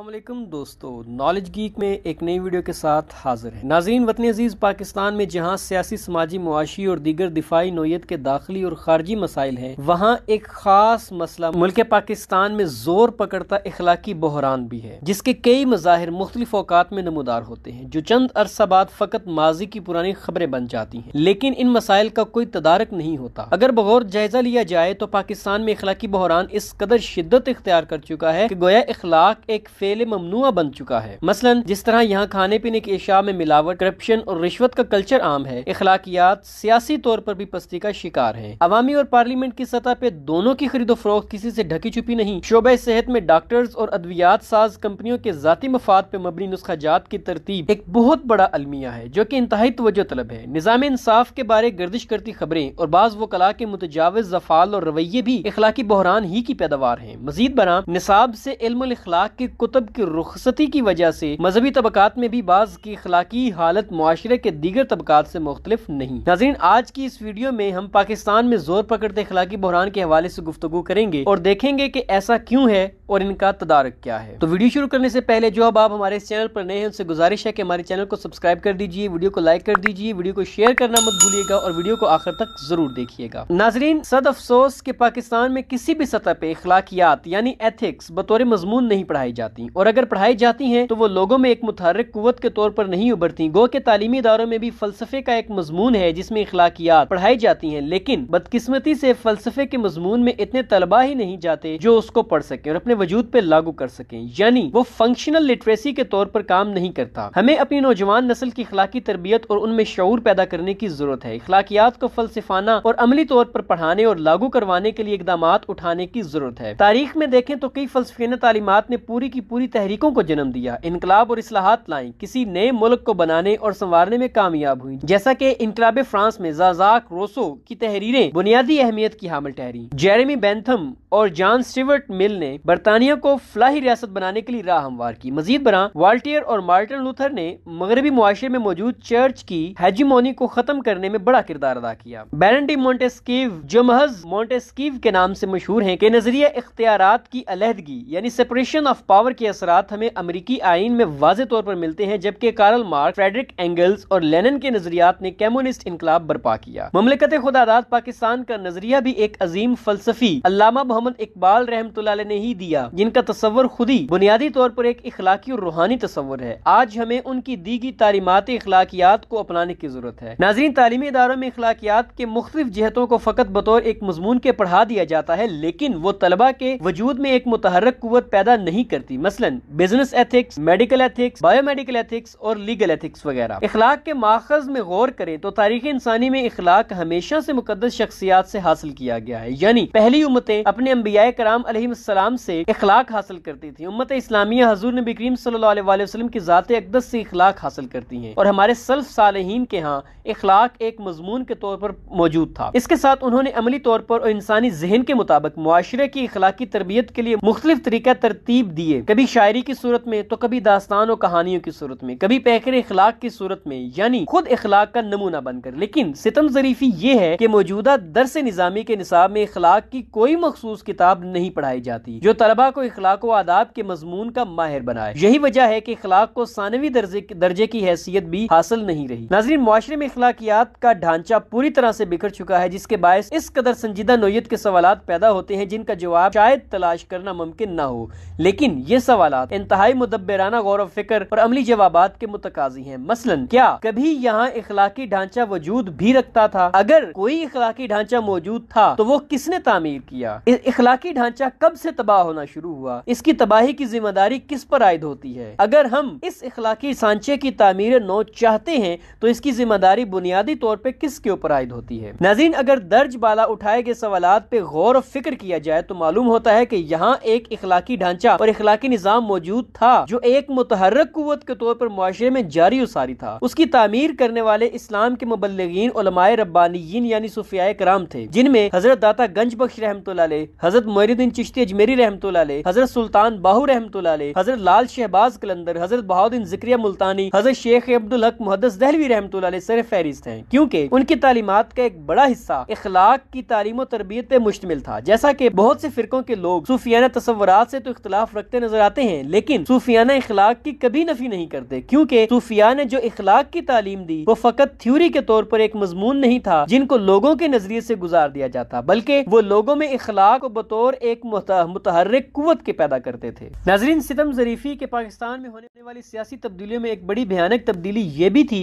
अल्लाम दोस्तों knowledge geek में एक नई वीडियो के साथ हाजिर है नाजीन वतन अजीज़ पाकिस्तान में जहाँ सियासी समाजी मुआशी और दीगर दिफाई नोयत के दाखिली और खारजी मसाइल हैं वहाँ एक ख़ास मसला मुल्क पाकिस्तान में जोर पकड़ता इखलाकी बहरान भी है जिसके कई मज़ाहिर मुख्तलिफ अवकात में नमदार होते हैं जो चंद अरसा बाद फ़कत माजी की पुरानी खबरें बन जाती हैं लेकिन इन मसाइल का कोई तदारक नहीं होता अगर बगौर जायज़ा लिया जाए तो पाकिस्तान में इखलाकी बहरान इस कदर शिद्दत इख्तियार कर चुका है कि गोया इखलाक एक खेल ममनुआ बन चुका है मसलन जिस तरह यहाँ खाने पीने की अशा में मिलावट करप्शन और रिश्वत का कल्चर आम है इखलाकियात सियासी तौर पर भी पस्ती का शिकार है अवामी और पार्लियामेंट की सतह पे दोनों की खरीदो फरोख्त किसी से ढकी छुपी नहीं शोबे सेहत में डॉक्टर्स और अद्वियात साज कंपनियों के जाती मफाद पे मबनी नुस्खाजात की तरतीब एक बहुत बड़ा अलमिया है जो की इंतहाई तवज्जो तलब है निज़ाम इंसाफ के बारे गर्दिश करती खबरें और बाज वो कला के मुतजावज जफाल और रवैये भी इखलाकी बहरान ही की पैदावार है मजीद बरा निसाब से इल्म के कुतब मकतब की रुखसती की वजह से मजहबी तबकात में भी बाज की अखलाकी हालत माशरे के दीगर तबकात से मुख्तलिफ नहीं नाजीन आज की इस वीडियो में हम पाकिस्तान में जोर पकड़ते अखलाकी बहरान के हवाले से गुफ्तु करेंगे और देखेंगे की ऐसा क्यूँ है और इनका तदारक क्या है तो वीडियो शुरू करने से पहले जो अब आप हमारे इस चैनल पर नए हैं उनसे गुजारिश है कि हमारे चैनल को सब्सक्राइब कर दीजिए वीडियो को लाइक कर दीजिए वीडियो को शेयर करना मत भूलिएगा और वीडियो को आखिर तक जरूर देखिएगा नाजरीन सद अफसोस के पाकिस्तान में किसी भी सतह पे अखलाकियात यानी एथिक्स बतौर मजमून नहीं पढ़ाई जाती और अगर पढ़ाई जाती है तो वो लोगों में एक मुतहरक कुत के तौर पर नहीं उभरती गो के तालीमी इदारों में भी फलसफे का एक मजमून है जिसमें अखलाकियात पढ़ाई जाती है लेकिन बदकिस्मती से फलसफे के मजमून में इतने तलबा ही नहीं जाते जो उसको पढ़ सके और अपने वजूद पे लागू कर सकें यानी वो फंक्शनल लिटरेसी के तौर पर काम नहीं करता हमें अपनी नौजवान नस्ल की अखलाकी तरबियत और उनमें शूर पैदा करने की जरूरत है अखलाकियात को फलसफाना और अमली तौर पर पढ़ाने और लागू करवाने के लिए इकदाम उठाने की जरूरत है तारीख में देखें तो कई फलसफी तालीमत ने पूरी की पूरी तहरीकों को जन्म दिया इनकलाब और असलाहत लाई किसी नए मुल्क को बनाने और संवारने में कामयाब हुई जैसा की इनकलाब फ्रांस में जाजाक रोसो की तहरीरें बुनियादी अहमियत की हामिल ठहरी जेरेमी बैंथम और जॉन स्टीवर्ट मिल ने बरता बरतानिया को फलाही रियासत बनाने के लिए राह हमवार की मजीद बरा वाल्टियर और मार्टिन लूथर ने मगरबी मुआशरे में मौजूद चर्च की हेजीमोनी को खत्म करने में बड़ा किरदार अदा किया बैरन डी मोन्टेस्कीव जो महज मोन्टेस्कीव के नाम से मशहूर है के नजरिया इख्तियार की अलहदगी यानी सेपरेशन ऑफ पावर के असर हमें अमरीकी आइन में वाज तौर पर मिलते हैं जबकि कार्ल मार्क फ्रेडरिक एंगल्स और लेन के नजरियात ने कम्युनिस्ट इनकलाब बर्पा किया ममलिकत खुदादात पाकिस्तान का नजरिया भी एक अजीम फलसफी अलामा मोहम्मद इकबाल रहमत ने ही दिया किया जिनका तस्वर खुद ही बुनियादी तौर पर एक इखलाकी और रूहानी तस्वर है आज हमें उनकी दीगी तालीमत इखलाकियात को अपनाने की जरूरत है नाजरीन तालीमी इदारों में इखलाकियात के मुख्तफ जहतों को फ़कत बतौर एक मजमून के पढ़ा दिया जाता है लेकिन वो तलबा के वजूद में एक मुतहरक कुत पैदा नहीं करती मसलन business ethics medical ethics biomedical ethics और लीगल एथिक्स वगैरह इखलाक के माखज में गौर करें तो तारीख इंसानी में इखलाक हमेशा से मुकदस शख्सियात से हासिल किया गया है यानी पहली उम्मतें अपने अम्बिया कराम सलाम से एक अखलाक हासिल करती थी उम्मत इस्लामिया हजूर नबी करीम सल्लाम की ज़ात अकदस से अखलाक हासिल करती हैं और हमारे सल्फ साल के यहाँ अखलाक एक मजमून के तौर पर मौजूद था इसके साथ उन्होंने अमली तौर पर और इंसानी जहन के मुताबिक मुआरे की अखलाकी तरबियत के लिए मुख्तु तरीका तरतीब दिए कभी शायरी की सूरत में तो कभी दास्तान और कहानियों की सूरत में कभी पैकर अखलाक की सूरत में यानी खुद अखलाक का नमूना बनकर लेकिन सितम जरीफी ये है कि मौजूदा दरस निज़ामी के निसाब में अखलाक की कोई मखसूस किताब नहीं पढ़ाई जाती जो तलबा को इखलाक व आदाब के मजमून का माहिर बनाए यही वजह है की इखलाक को सानवी दर्जे, दर्जे की हैसियत भी हासिल नहीं रही नाजरीन माशरे में इखलाकियात का ढांचा पूरी तरह ऐसी बिखर चुका है जिसके बायस इस कदर संजीदा नोयत के सवाल पैदा होते हैं जिनका जवाब शायद तलाश करना मुमकिन न हो लेकिन ये सवाल इंतहाई मुदबराना गौर फिक्र और अमली जवाब के मुतकाजी है मसलन क्या कभी यहाँ इखलाकी ढांचा वजूद भी रखता था अगर कोई इखलाकी ढांचा मौजूद था तो वो किसने तामीर किया इखलाकी ढांचा कब ऐसी तबाह होना होना शुरू हुआ इसकी तबाही की जिम्मेदारी किस पर आयद होती है अगर हम इस इखलाकी सांचे की तमीर नौ चाहते हैं तो इसकी जिम्मेदारी बुनियादी तौर पर किसके ऊपर आयद होती है नाजीन अगर दर्ज बाला उठाए गए सवाल पे गौर और फिक्र किया जाए तो मालूम होता है की यहाँ एक इखलाकी ढांचा और इखलाकी निज़ाम मौजूद था जो एक मुतहरक कुत के तौर पर मुआरे में जारी उसारी था उसकी तमीर करने वाले इस्लाम के मुबलगिन रब्बानियन यानी सुफिया कराम थे जिनमें हजरत दाता गंज बख्श रहमत हजरत मोहरुद्दीन चिश्ती अजमेरी रहमत हजरत सुल्तान बाहू रहमत हजरत लाल शहबाज कलंदर हजरत बहाउद्दीन जिक्रिया मुल्तानी हजरत शेख अब्दुल हक मुहदस दहलवी रहमत सर फहरिस्त हैं क्योंकि उनकी तालीमत का एक बड़ा हिस्सा इखलाक की तालीम तरबियत पे मुश्तमिल था जैसा की बहुत से फिरकों के लोग सूफियाना तस्वर से तो इख्तलाफ रखते नजर आते हैं लेकिन सूफियाना इखलाक की कभी नफी नहीं करते क्योंकि सूफिया ने जो इखलाक की तालीम दी वो फकत थ्यूरी के तौर पर एक मजमून नहीं था जिनको लोगों के नजरिए से गुजार दिया जाता बल्कि वो लोगों में इखलाक बतौर एक मुतहर एक कुत के पैदा करते थे नाजरीन सितम जरीफी के पाकिस्तान में होने वाली सियासी तब्दीलियों में एक बड़ी भयानक तब्दीली ये भी थी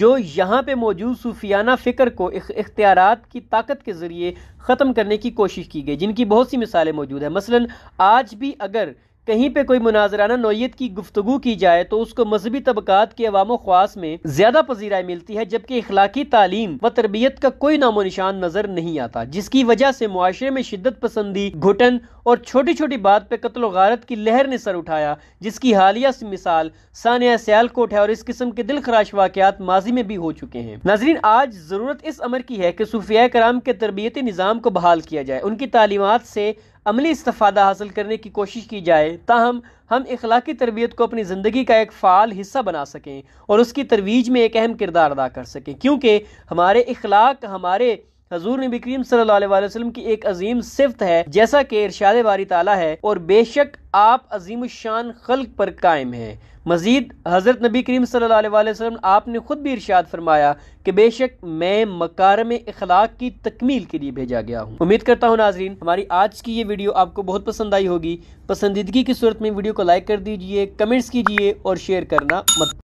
जो यहाँ पे मौजूद सूफियाना फ़िक्र को इख्तियार की ताकत के ज़रिए ख़त्म करने की कोशिश की गई जिनकी बहुत सी मिसालें मौजूद हैं मसलन आज भी अगर कहीं पे कोई मुनाजराना नोयत की गुफ्तु की जाए तो उसको मजहबी तबकात के अवाम ख्वास में ज्यादा पजीराई मिलती है जबकि इखलाकी तालीम व तरबियत का कोई नामो निशान नजर नहीं आता जिसकी वजह से मुआरे में शिदत पसंदी घुटन और छोटी छोटी बात पे कत्लो गारत की लहर ने सर उठाया जिसकी हालिया मिसाल सानिया सियालकोट है और इस किस्म के दिल खराश वाकत माजी में भी हो चुके हैं नाजरीन आज जरूरत इस अमर की है की सूफिया कराम के तरबियती निज़ाम को बहाल किया जाए उनकी तालीमत से अमली इस्तफ़ादा हासिल करने की कोशिश की जाए ताहम हम इखलाकी तरबियत को अपनी ज़िंदगी का एक फ़ाल हिस्सा बना सकें और उसकी तरवीज में एक अहम किरदार अदा कर सकें क्योंकि हमारे इखलाक हमारे हजूर नबी करीम वसल्लम की एक अजीम सिफत है जैसा कि इरशाद बारी ताला है और बेशक आप अजीम शान खल्क पर कायम हैं मजीद हज़रत नबी करीम वसल्लम आपने ख़ुद भी इरशाद फरमाया कि बेशक मैं मकारम इखलाक की तकमील के लिए भेजा गया हूँ उम्मीद करता हूँ नाजरीन हमारी आज की ये वीडियो आपको बहुत पसंद आई होगी पसंदीदगी की सूरत में वीडियो को लाइक कर दीजिए कमेंट्स कीजिए और शेयर करना मत